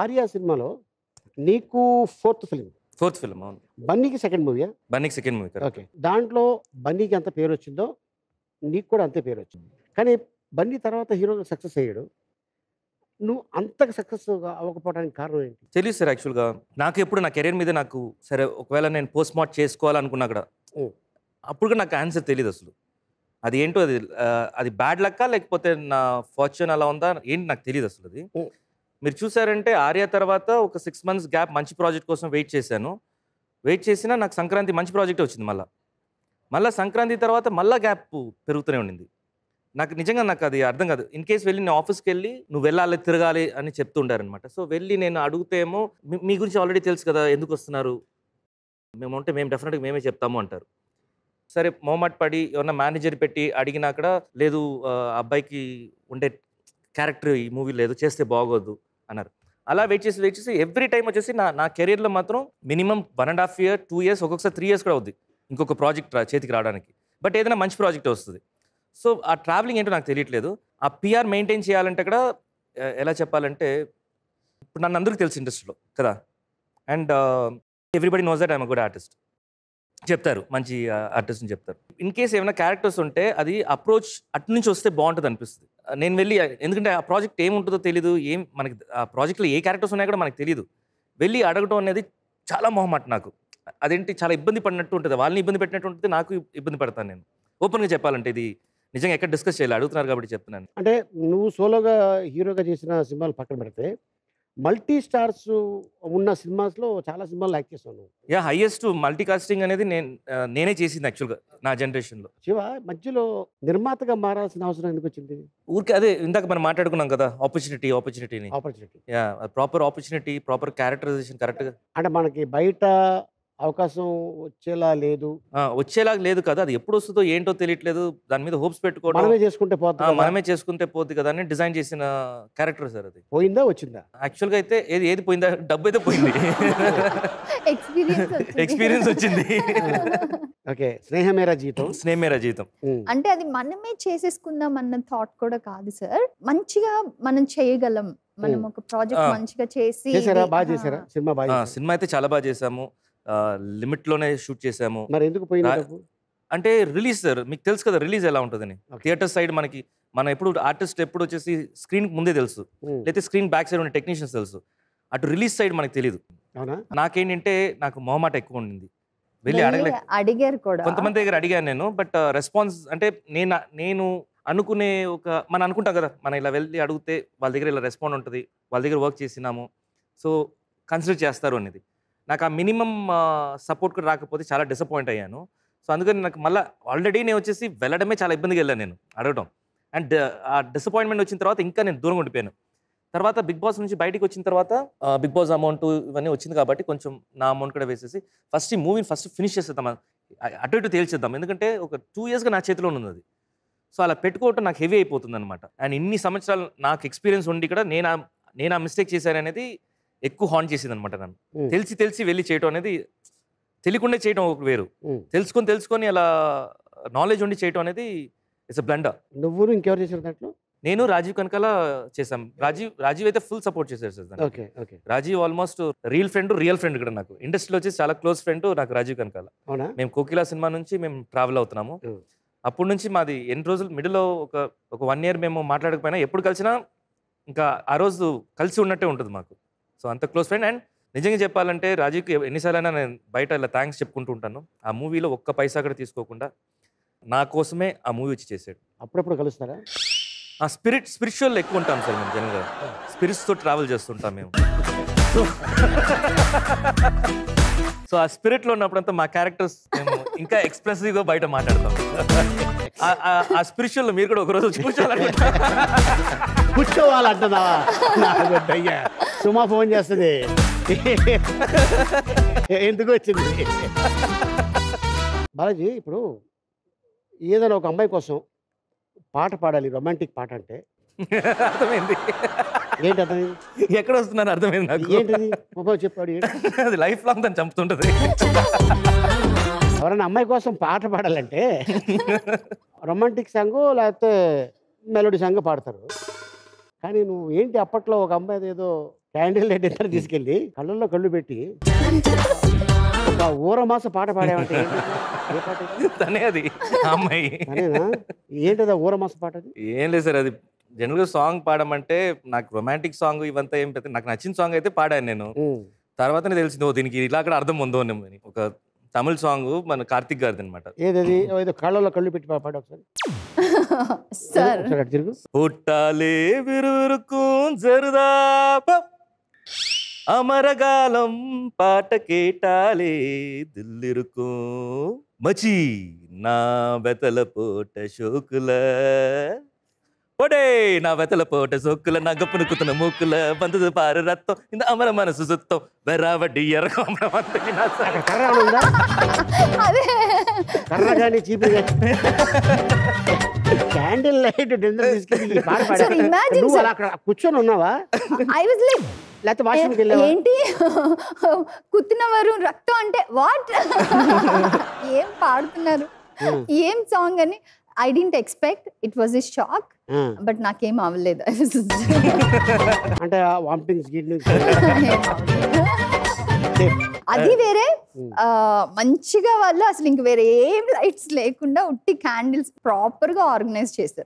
ఆర్యా సినిమాలో నీకు fourth film fourth film అవును బన్నీకి సెకండ్ మూవీయా బన్నీకి సెకండ్ మూవీ ఓకే దాంట్లో బన్నీకి ఎంత పేరు వచ్చిందో నీకు కూడా అంతే పేరు వచ్చింది కానీ బన్నీ తర్వాత హీరోగా సక్సెస్ అయ్యాడు నువ్వు అంతగా సక్సెస్ అవ్వకపోవడానికి కారణం ఏంటి తెలియదు సార్ యాక్చువల్గా నాకు ఎప్పుడు నా కెరీర్ మీద నాకు సరే ఒకవేళ నేను పోస్ట్ మార్ట్ చేసుకోవాలనుకున్నా కూడా అప్పుడు నాకు ఆన్సర్ తెలియదు అసలు అది ఏంటో అది అది బ్యాడ్ లక్కా లేకపోతే నా ఫార్చ్యూన్ అలా ఉందా ఏంటి నాకు తెలియదు అసలు అది మీరు చూసారంటే ఆర్య తర్వాత ఒక సిక్స్ మంత్స్ గ్యాప్ మంచి ప్రాజెక్ట్ కోసం వెయిట్ చేశాను వెయిట్ చేసినా నాకు సంక్రాంతి మంచి ప్రాజెక్ట్ వచ్చింది మళ్ళీ మళ్ళీ సంక్రాంతి తర్వాత మళ్ళీ గ్యాప్ పెరుగుతూనే ఉండింది నాకు నిజంగా నాకు అది అర్థం కాదు ఇన్ కేస్ వెళ్ళి నేను ఆఫీస్కి వెళ్ళి నువ్వు వెళ్ళాలి తిరగాలి అని చెప్తుండారనమాట సో వెళ్ళి నేను అడుగుతేమో మీ గురించి ఆల్రెడీ తెలుసు కదా ఎందుకు వస్తున్నారు మేము ఉంటే మేము డెఫినెట్గా మేమే చెప్తాము అంటారు సరే మొహమాట పడి ఏమన్నా మేనేజర్ పెట్టి అడిగినా అక్కడ లేదు అబ్బాయికి ఉండే క్యారెక్టర్ ఈ మూవీ లేదు చేస్తే బాగోదు అన్నారు అలా వెయిట్ చేసి వెయిట్ చేసి ఎవ్రీ టైం వచ్చేసి నా నా కెరీర్లో మాత్రం minimum one and half year two years ఒక్కొక్కసారి త్రీ ఇయర్స్ కూడా అవుద్ది ఇంకొక ప్రాజెక్ట్ చేతికి రావడానికి బట్ ఏదైనా మంచి ప్రాజెక్ట్ వస్తుంది సో ఆ ట్రావెలింగ్ ఏంటో నాకు తెలియట్లేదు ఆ పిఆర్ మెయింటైన్ చేయాలంటే కూడా ఎలా చెప్పాలంటే ఇప్పుడు నన్ను అందరికీ తెలుసు ఇండస్ట్రీలో కదా and everybody knows that I'm good artist చెప్తారు మంచి ఆర్టిస్ట్ని చెప్తారు ఇన్ కేస్ ఏమైనా క్యారెక్టర్స్ ఉంటే అది అప్రోచ్ అటు నుంచి వస్తే బాగుంటుంది అనిపిస్తుంది నేను వెళ్ళి ఎందుకంటే ఆ ప్రాజెక్ట్ ఏముంటుందో తెలీదు ఏం మనకి ఆ ప్రాజెక్ట్లో ఏ క్యారెక్టర్స్ ఉన్నాయో కూడా మనకు తెలియదు వెళ్ళి అడగటం అనేది చాలా మొహమాట నాకు అదేంటి చాలా ఇబ్బంది పడినట్టు ఉంటుంది వాళ్ళని ఇబ్బంది పెట్టినట్టు ఉంటుంది నాకు ఇబ్బంది పడతాను నేను ఓపెన్గా చెప్పాలంటే ఇది నిజంగా ఎక్కడ డిస్కస్ చేయాలి అడుగుతున్నారు కాబట్టి చెప్తున్నాను అంటే నువ్వు సోలోగా హీరోగా చేసిన సినిమాలు పక్కన పెడితే మల్టీ స్టార్స్ ఉన్న సినిమాస్లో చాలా సినిమాలు యాక్ట్ చేశాను యా హైయెస్ట్ మల్టీ కాస్టింగ్ అనేది నేను నేనే చేసింది యాక్చువల్గా నా జనరేషన్లో శివ మధ్యలో నిర్మాతగా మారాల్సిన అవసరం ఎందుకు వచ్చింది ఊరికే అదే ఇందాక మనం మాట్లాడుకున్నాం కదా ఆపర్చునిటీ ఆపర్చునిటీని opportunity proper opportunity proper characterization కరెక్ట్గా అంటే మనకి బయట అవకాశం వచ్చేలా లేదు వచ్చేలా లేదు కదా అది ఎప్పుడు వస్తుందో ఏంటో తెలియట్లేదు దాని మీద హోప్స్ పెట్టుకోవడం మనమే చేసుకుంటే పోతుంది మనమే చేసుకుంటే పోద్ది కదా అని డిజైన్ చేసిన క్యారెక్టర్ సార్ అది పోయిందా వచ్చిందా యాక్చువల్ గా అయితే ఏది ఏది పోయిందా డబ్బు అయితే పోయింది ఎక్స్పీరియన్స్ వచ్చింది ఓకే స్నేహమేరా జీతం స్నేహమేరా జీతం అంటే అది మనమే చేసేసుకుందాం అన్న థాట్ కూడా కాదు సార్ మంచిగా మనం చేయగలం మనం ఒక ప్రాజెక్ట్ మంచిగా చేసి సినిమా అయితే చాలా బాగా చేసాము లిమిట్ లోనే షూట్ చేసాము మరి ఎందుకు అంటే రిలీజ్ సార్ మీకు తెలుసు కదా రిలీజ్ ఎలా ఉంటుందని థియేటర్ సైడ్ మనకి మన ఎప్పుడు ఆర్టిస్ట్ ఎప్పుడు వచ్చేసి స్క్రీన్ ముందే తెలుసు లేకపోతే స్క్రీన్ బ్యాక్ సైడ్ ఉన్న టెక్నీషియన్స్ తెలుసు అటు రిలీజ్ సైడ్ మనకి తెలియదు నాకేంటంటే నాకు మొహమాట ఎక్కువ ఉండింది వెళ్ళి అడగలే అడిగారు కూడా కొంతమంది దగ్గర అడిగాను నేను బట్ రెస్పాన్స్ అంటే నేను నేను అనుకునే ఒక మనం అనుకుంటాం కదా మనం ఇలా వెళ్ళి అడిగితే వాళ్ళ దగ్గర ఇలా రెస్పాండ్ ఉంటుంది వాళ్ళ దగ్గర వర్క్ చేసినాము సో కన్సిడర్ చేస్తారు అనేది నాకు ఆ మినిమం సపోర్ట్ కూడా రాకపోతే చాలా డిసప్పాయింట్ అయ్యాను సో అందుకని నాకు మళ్ళీ ఆల్రెడీ నేను వచ్చేసి వెళ్ళడమే చాలా ఇబ్బందిగా వెళ్ళాను నేను అడగడం అండ్ ఆ డిసప్పాయింట్మెంట్ వచ్చిన తర్వాత ఇంకా నేను దూరంగా ఉండిపోయాను తర్వాత బిగ్ బాస్ నుంచి బయటికి వచ్చిన తర్వాత బిగ్ బాస్ అమౌంట్ ఇవన్నీ వచ్చింది కాబట్టి కొంచెం నా అమౌంట్ కూడా వేసేసి ఫస్ట్ ఈ మూవీని ఫస్ట్ ఫినిష్ చేసేద్దాం అటు ఇటు తేల్చేద్దాం ఎందుకంటే ఒక టూ ఇయర్స్గా నా చేతిలో ఉన్నది అది సో అలా పెట్టుకోవటం నాకు హెవీ అయిపోతుంది అనమాట అండ్ ఇన్ని సంవత్సరాలు నాకు ఎక్స్పీరియన్స్ ఉండి కూడా నేను నేను ఆ మిస్టేక్ చేశాను అనేది ఎక్కువ హాన్ చేసింది అనమాట నన్ను తెలిసి తెలిసి వెళ్ళి చేయటం అనేది తెలియకుండా చేయటం ఒక వేరు తెలుసుకొని తెలుసుకొని అలా నాలెడ్జ్ ఉండి చేయటం అనేది ఇట్స్ బ్లండర్ నువ్వు ఇంకెవరు చేసారు దాంట్లో నేను రాజీవ్ కనకాల చేశాం రాజీవ్ రాజీవ్ అయితే ఫుల్ సపోర్ట్ చేశారు sir Rajiv almost real friend real friend కూడా నాకు ఇండస్ట్రీలో వచ్చేసి చాలా క్లోజ్ ఫ్రెండ్ నాకు రాజీవ్ కనకాల మేము కోకిలా సినిమా నుంచి మేము ట్రావెల్ అవుతున్నాము అప్పటి నుంచి మాది ఎన్ని రోజులు మిడిల్లో ఒక ఒక వన్ ఇయర్ మేము మాట్లాడకపోయినా ఎప్పుడు కలిసినా ఇంకా ఆ రోజు కలిసి ఉన్నట్టే ఉంటుంది మాకు సో అంత క్లోజ్ ఫ్రెండ్ అండ్ నిజంగా చెప్పాలంటే రాజీవ్కి ఎన్నిసార్లైనా నేను బయట ఇలా థ్యాంక్స్ చెప్పుకుంటూ ఉంటాను ఆ మూవీలో ఒక్క పైసా కూడా తీసుకోకుండా నా కోసమే ఆ మూవీ వచ్చి చేశాడు అప్పుడప్పుడు కలుస్తారా ఆ స్పిరిట్ స్పిరిచువల్ ఎక్కువ ఉంటాం సార్ మేము జనరల్గా స్పిరిట్స్తో ట్రావెల్ చేస్తుంటాం మేము సో ఆ స్పిరిట్లో ఉన్నప్పుడంతా మా క్యారెక్టర్స్ మేము ఇంకా ఎక్స్ప్రెసివ్గా బయట మాట్లాడతాం ఆ స్పిరిచువల్ మీరు కూడా ఒకరోజు వచ్చి కూర్చోవాలంటుందా సుమా ఫోన్ చేస్తుంది ఎందుకు వచ్చింది బాలాజీ ఇప్పుడు ఏదైనా ఒక అమ్మాయి కోసం పాట పాడాలి రొమాంటిక్ పాట అంటే అర్థమైంది ఏంటి అర్థమైంది ఎక్కడ వస్తున్నాను అర్థమైంది నాకు ఏంటిది చెప్పాడు అది లైఫ్ లాంగ్ తను చంపుతుంటది ఎవరైనా అమ్మాయి కోసం పాట పాడాలంటే రొమాంటిక్ సాంగ్ లేకపోతే మెలోడీ సాంగ్ పాడతారు కానీ నువ్వు ఏంటి అప్పట్లో ఒక అమ్మాయి ఏదో క్యాండిల్ లైట్ ఇద్దరు తీసుకెళ్ళి కళ్ళల్లో కళ్ళు పెట్టి ఒక ఊరమాస పాట పాడేవంటే అది అమ్మాయి ఏంటది ఊరమాస పాట అది ఏం లేదు సార్ అది జనరల్గా సాంగ్ పాడమంటే నాకు రొమాంటిక్ సాంగ్ ఇవంతా ఏం పెద్ద నాకు నచ్చిన సాంగ్ అయితే పాడాను నేను తర్వాతనే తెలిసింది ఓ దీనికి ఇలా అక్కడ అర్థం ఉందో నేను ఒక తమిళ సాంగ్ మన కార్తిక్ గారిది అనమాట ఏదది ఏదో కళ్ళలో కళ్ళు పెట్టి పాడు ఒకసారి సార్ తిరుగు పుట్టాలే విరురుకు జరుదాప அமரகாலம் பாட்ட கேட்டாலே தில்லிருக்கும் மச்சி நான் வெத்தலை போட்ட ஷோக்குல ஒடே நான் வெத்தல போட்ட சொக்குல நான் கப்புனு குத்துன மூக்குல வந்தது பாரு ரத்தம் இந்த அமர மனசு சுத்தம் வெறாவடி இறக்கம் క్యాండిల్ లైట్ డిన్నర్ తీసుకెళ్ళి నువ్వు అలా అక్కడ కూర్చొని ఉన్నావా ఐ వాజ్ లైక్ లేకపోతే వాష్రూమ్కి వెళ్ళావా ఏంటి కుత్తినవారు రక్తం అంటే వాట్ ఏం పాడుతున్నారు ఏం సాంగ్ అని I didn't expect it was a shock but నాకేం అవ్వలేదు అది వేరే మంచిగా వాళ్ళు అసలు ఇంక వేరే ఏం లైట్స్ లేకుండా ఉట్టి క్యాండిల్స్ ప్రాపర్ గా ఆర్గనైజ్ చేస్తారు